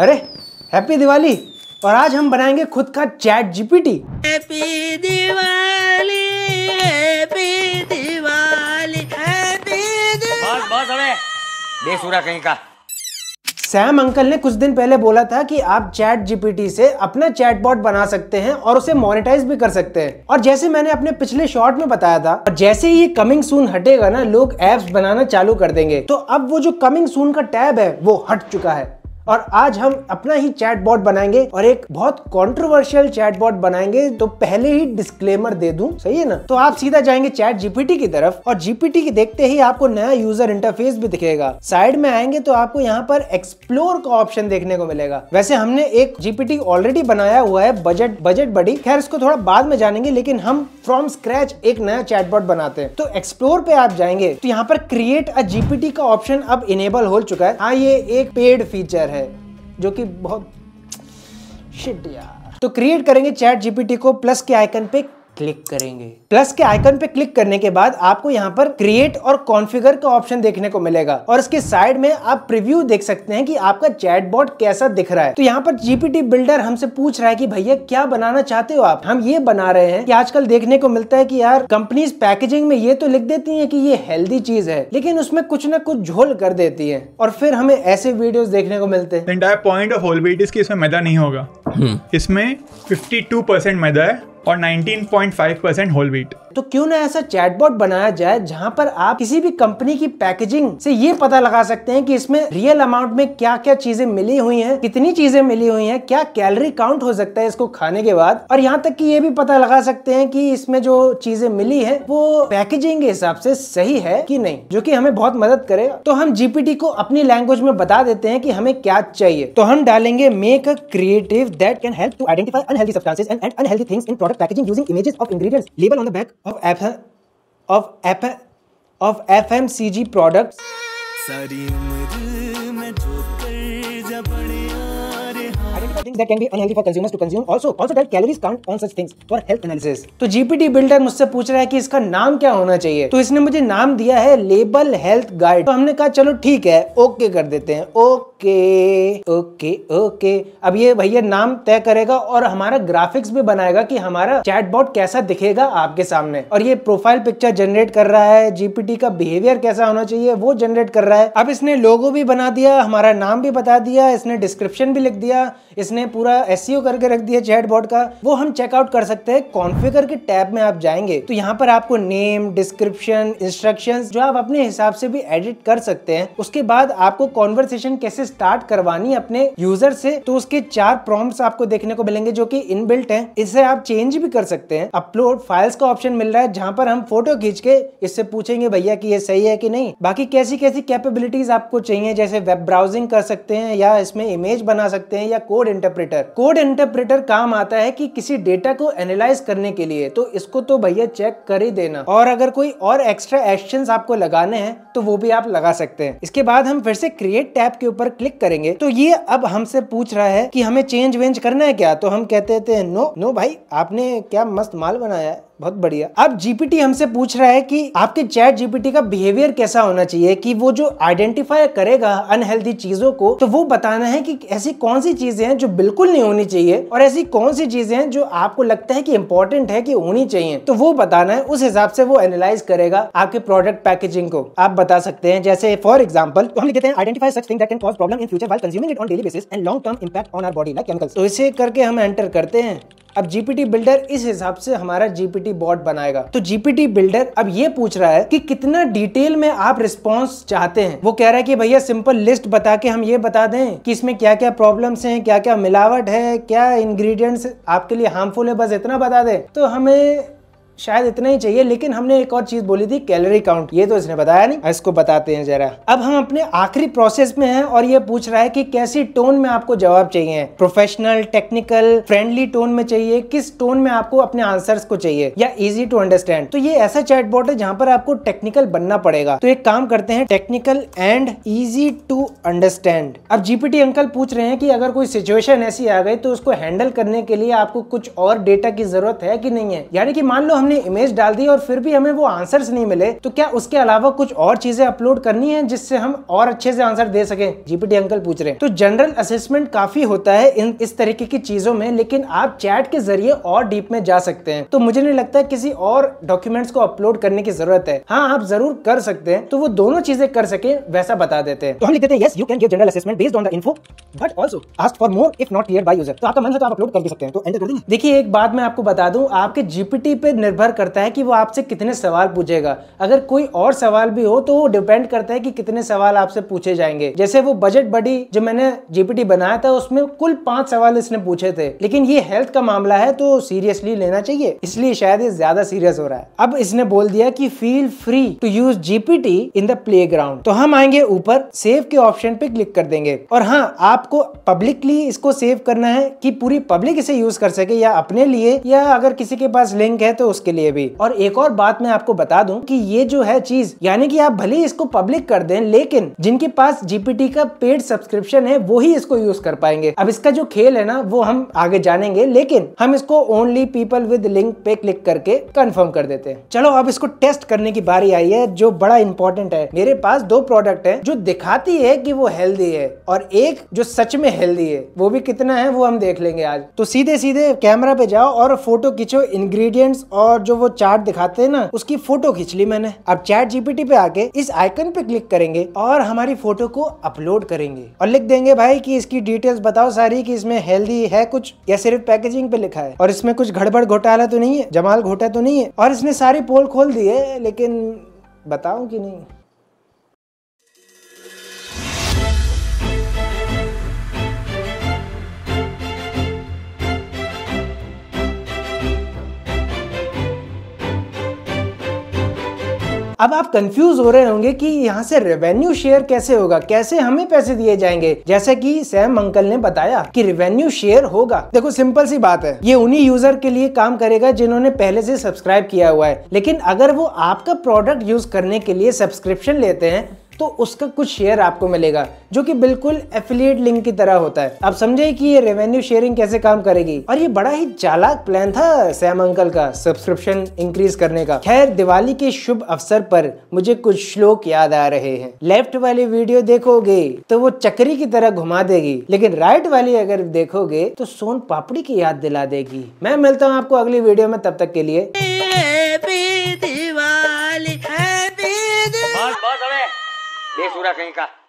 अरे हैप्पी दिवाली और आज हम बनाएंगे खुद का chat GPT happy Diwali happy Diwali happy बहुत बहुत अबे बेसुरा कहीं का सैम अंकल ने कुछ दिन पहले बोला था कि आप चैट जीपीटी से अपना चैटबॉट बना सकते हैं और उसे मोनेटाइज भी कर सकते हैं और जैसे मैंने अपने पिछले शॉर्ट में बताया था और जैसे ही ये कमिंग सून हटेगा ना लोग एप्स बनाना चालू कर देंगे तो अब वो जो कमिंग सून का टैब है वो हट चुका है और आज हम अपना ही चैटबॉट बनाएंगे और एक बहुत कंट्रोवर्शियल चैटबॉट बनाएंगे तो पहले ही डिस्क्लेमर दे दूं सही है ना तो आप सीधा जाएंगे चैट जीपीटी की तरफ और जीपीटी की देखते ही आपको नया यूजर इंटरफेस भी दिखेगा साइड में आएंगे तो आपको यहाँ पर एक्सप्लोर का ऑप्शन देखने को मिलेगा वैसे हमने एक जीपीटी ऑलरेडी बनाया हुआ है बजट बजट बड़ी खैर इसको थोड़ा बाद में जानेंगे लेकिन हम फ्रॉम स्क्रैच एक नया चैटबॉट बनाते हैं तो एक्सप्लोर पे आप जाएंगे तो यहाँ पर क्रिएट अ जीपीटी का ऑप्शन अब इनेबल हो चुका है हाँ ये एक पेड फीचर है जो कि बहुत शिट यार तो क्रिएट करेंगे चैट जीपीटी को प्लस के आइकन पे क्लिक करेंगे प्लस के आइकन पे क्लिक करने के बाद आपको यहाँ पर क्रिएट और कॉन्फ़िगर का ऑप्शन देखने को मिलेगा और इसके साइड में आप प्रीव्यू देख सकते हैं कि आपका चैटबॉट कैसा दिख रहा है तो यहाँ पर जीपीटी बिल्डर हमसे पूछ रहा है कि भैया क्या बनाना चाहते हो आप हम ये बना रहे हैं की आजकल देखने को मिलता है की यार कंपनीज पैकेजिंग में ये तो लिख देती है की ये हेल्दी चीज है लेकिन उसमें कुछ ना कुछ झोल कर देती है और फिर हमें ऐसे वीडियो देखने को मिलते हैं मैदा नहीं होगा हम्म। इसमें फिफ्टी परसेंट मैदा है और 19.5 परसेंट होल व्हीट तो क्यों ना ऐसा चैटबॉट बनाया जाए जहां पर आप किसी भी कंपनी की पैकेजिंग से ये पता लगा सकते हैं कि इसमें रियल अमाउंट में क्या क्या चीजें मिली हुई हैं कितनी चीजें मिली हुई हैं क्या कैलोरी काउंट हो सकता है इसको खाने के बाद और यहाँ तक कि ये भी पता लगा सकते हैं कि इसमें जो चीजें मिली है वो पैकेजिंग के हिसाब से सही है कि नहीं जो कि हमें बहुत मदद करे तो हम जीपीटी को अपनी लैंग्वेज में बता देते हैं कि हमें क्या चाहिए तो हम डालेंगे make a creative that can help to identify unhealthy substances and unhealthy things in product packaging using images of ingredients label on the back of F of F of FMCG products. things that can be unhealthy for consumers to consume also also that calories count on such things for health analysis तो GPT builder मुझसे पूछ रहा है कि इसका नाम क्या होना चाहिए तो इसने मुझे नाम दिया है लेबल हेल्थ गाइड तो हमने कहा चलो ठीक है ओके कर देते हैं ओके ओके ओके ओके अब ये भैया नाम तय करेगा और हमारा ग्राफिक्स भी बनाएगा कि हमारा चैटबॉट कैसा दिखेगा आपके सामने और ये प्रोफाइल पिक्चर जनरेट कर रहा है जीपीटी का बिहेवियर कैसा होना चाहिए वो जनरेट कर रहा है अब इसने लोगो भी बना दिया हमारा नाम भी बता दिया इसने डिस्क्रिप्शन भी लिख दिया इसने पूरा एस e करके रख दिया बोर्ड का वो हम चेकआउट कर सकते हैं कॉन्फिगर के टैब में आप जाएंगे तो यहाँ पर आपको नेम डिस्क्रिप्शन इंस्ट्रक्शन जो आप अपने हिसाब से भी एडिट कर सकते हैं उसके बाद आपको कॉन्वर्सेशन कैसे स्टार्ट करवानी अपने यूजर से तो उसके चार प्रॉम्प्ट्स आपको देखने को मिलेंगे जो कि इनबिल्ट हैं इसे आप चेंज भी कर सकते हैं अपलोड फाइल्स का ऑप्शन मिल रहा है जहां पर हम फोटो खींच के इससे पूछेंगे भैया कि ये सही है कि नहीं बाकी कैसी कैसी कैपेबिलिटीज आपको चाहिए जैसे वेब ब्राउजिंग कर सकते हैं या इसमें इमेज बना सकते हैं या कोड इंटरप्रेटर कोड इंटरप्रेटर काम आता है कि किसी डेटा को एनालाइज करने के लिए तो इसको तो भैया चेक कर ही देना और अगर कोई और एक्स्ट्रा एक्शन आपको लगाने हैं तो वो भी आप लगा सकते हैं इसके बाद हम फिर से क्रिएट टैब के ऊपर क्लिक करेंगे तो ये अब हमसे पूछ रहा है कि हमें चेंज वेंज करना है क्या तो हम कहते थे नो नो भाई आपने क्या मस्त माल बनाया है बहुत बढ़िया अब जीपीटी हमसे पूछ रहा है कि आपके चैट जीपीटी का बिहेवियर कैसा होना चाहिए कि वो जो आइडेंटिफाई करेगा अनहेल्दी चीजों को तो वो बताना है कि ऐसी कौन सी चीजें हैं जो बिल्कुल नहीं होनी चाहिए और ऐसी कौन सी चीजें हैं जो आपको लगता है कि इंपॉर्टेंट है कि होनी चाहिए तो वो बताना है उस हिसाब से वो एनालाइज करेगा आपके प्रोडक्ट पैकेजिंग को आप बता सकते हैं जैसे फॉर एग्जाम्पल तो हम लिखते हैं identify such thing that can cause problem in future while consuming it on daily basis and long term impact on our body like chemicals तो इसे करके हम एंटर करते हैं अब जीपीटी बिल्डर इस हिसाब से हमारा जीपीटी जीपीटी बॉट बनाएगा तो जीपीटी बिल्डर अब ये पूछ रहा है कि कितना डिटेल में आप रिस्पॉन्स चाहते हैं वो कह रहा है कि भैया सिंपल लिस्ट बता के हम ये बता दें कि इसमें क्या क्या प्रॉब्लम है क्या क्या मिलावट है क्या इंग्रेडिएंट्स आपके लिए हार्मफुल है बस इतना बता दें तो हमें शायद इतना ही चाहिए लेकिन हमने एक और चीज बोली थी कैलोरी काउंट ये तो इसने बताया नहीं इसको बताते हैं जरा अब हम अपने आखिरी प्रोसेस में हैं और ये पूछ रहा है कि कैसी टोन में आपको जवाब चाहिए प्रोफेशनल टेक्निकल फ्रेंडली टोन में चाहिए किस टोन में आपको अपने आंसर को चाहिए या इजी टू अंडरस्टैंड तो ये ऐसा बोर्ड है जहाँ पर आपको टेक्निकल बनना पड़ेगा तो एक काम करते हैं technical and easy to understand अब जीपीटी अंकल पूछ रहे हैं कि अगर कोई सिचुएशन ऐसी आ गई तो उसको हैंडल करने के लिए आपको कुछ और डेटा की जरूरत है कि नहीं है यानी कि मान लो हमने इमेज डाल दी और फिर भी हमें वो आंसर्स नहीं मिले तो क्या उसके अलावा कुछ और चीजें अपलोड करनी है जिससे हम और अच्छे से आंसर दे सके जीपीटी अंकल पूछ रहे हैं तो जनरल असेसमेंट काफी होता है इन इस तरीके की चीजों में लेकिन आप चैट के जरिए और डीप में जा सकते हैं तो मुझे नहीं लगता किसी और डॉक्यूमेंट्स को अपलोड करने की जरूरत है हाँ आप जरूर कर सकते हैं तो वो दोनों चीजें कर सके वैसा बता देते हैं तो हम लिख देते हैं yes you can give general assessment based on the info but also ask for more if not clear by user तो आपका मन है तो आप अपलोड कर भी सकते हैं तो एंटर कर देंगे देखिए एक बात मैं आपको बता दूं आपके जीपीटी पे निर्भर करता है कि वो आपसे कितने सवाल पूछेगा अगर कोई और सवाल भी हो तो वो डिपेंड करता है कि कितने सवाल आपसे पूछे जाएंगे जैसे वो बजट बडी जो मैंने जीपीटी बनाया था उसमें कुल पांच सवाल इसने पूछे थे लेकिन ये हेल्थ का मामला है तो सीरियसली लेना चाहिए इसलिए शायद ये ज्यादा सीरियस हो रहा है अब इसने बोल दिया की feel free to use GPT in the play तो हम आएंगे ऊपर सेव के ऑप्शन पे क्लिक कर देंगे और हाँ आपको पब्लिकली इसको सेव करना है कि पूरी पब्लिक इसे यूज कर सके या अपने लिए या अगर किसी के पास लिंक है तो उसके उसके लिए भी और एक और बात मैं आपको बता दूं कि ये जो है चीज यानी कि आप भले इसको पब्लिक कर दें लेकिन जिनके पास जीपीटी का पेड सब्सक्रिप्शन है वो ही इसको यूज कर पाएंगे अब इसका जो खेल है ना वो हम आगे जानेंगे लेकिन हम इसको ओनली पीपल विद लिंक पे क्लिक करके कंफर्म कर देते हैं चलो अब इसको टेस्ट करने की बारी आई है जो बड़ा इंपॉर्टेंट है मेरे पास दो प्रोडक्ट है जो दिखाती है की वो हेल्दी है और एक जो सच में हेल्दी है वो भी कितना है वो हम देख लेंगे आज तो सीधे सीधे कैमरा पे जाओ और फोटो खींचो इंग्रेडिएंट्स और और जो वो चार्ट दिखाते हैं ना उसकी फोटो खींच ली मैंने अब चैट जीपीटी पे आके इस आइकन पे क्लिक करेंगे और हमारी फोटो को अपलोड करेंगे और लिख देंगे भाई कि इसकी डिटेल्स बताओ सारी कि इसमें हेल्दी है कुछ या सिर्फ पैकेजिंग पे लिखा है और इसमें कुछ गड़बड़ घोटाला तो नहीं है जमाल घोटा तो नहीं है और इसने सारी पोल खोल दी है लेकिन बताऊं कि नहीं अब आप कंफ्यूज हो रहे होंगे कि यहाँ से रेवेन्यू शेयर कैसे होगा कैसे हमें पैसे दिए जाएंगे जैसे कि सैम अंकल ने बताया कि रेवेन्यू शेयर होगा देखो सिंपल सी बात है ये उन्हीं यूजर के लिए काम करेगा जिन्होंने पहले से सब्सक्राइब किया हुआ है लेकिन अगर वो आपका प्रोडक्ट यूज करने के लिए सब्सक्रिप्शन लेते हैं तो उसका कुछ शेयर आपको मिलेगा जो कि बिल्कुल एफिलिएट लिंक की तरह होता है आप समझे कि ये रेवेन्यू शेयरिंग कैसे काम करेगी और ये बड़ा ही चालाक प्लान था सैम अंकल का सब्सक्रिप्शन इंक्रीज करने का खैर दिवाली के शुभ अवसर पर मुझे कुछ श्लोक याद आ रहे हैं लेफ्ट वाली वीडियो देखोगे तो वो चक्री की तरह घुमा देगी लेकिन राइट वाली अगर देखोगे तो सोन पापड़ी की याद दिला देगी मैं मिलता हूँ आपको अगली वीडियो में तब तक के लिए basura,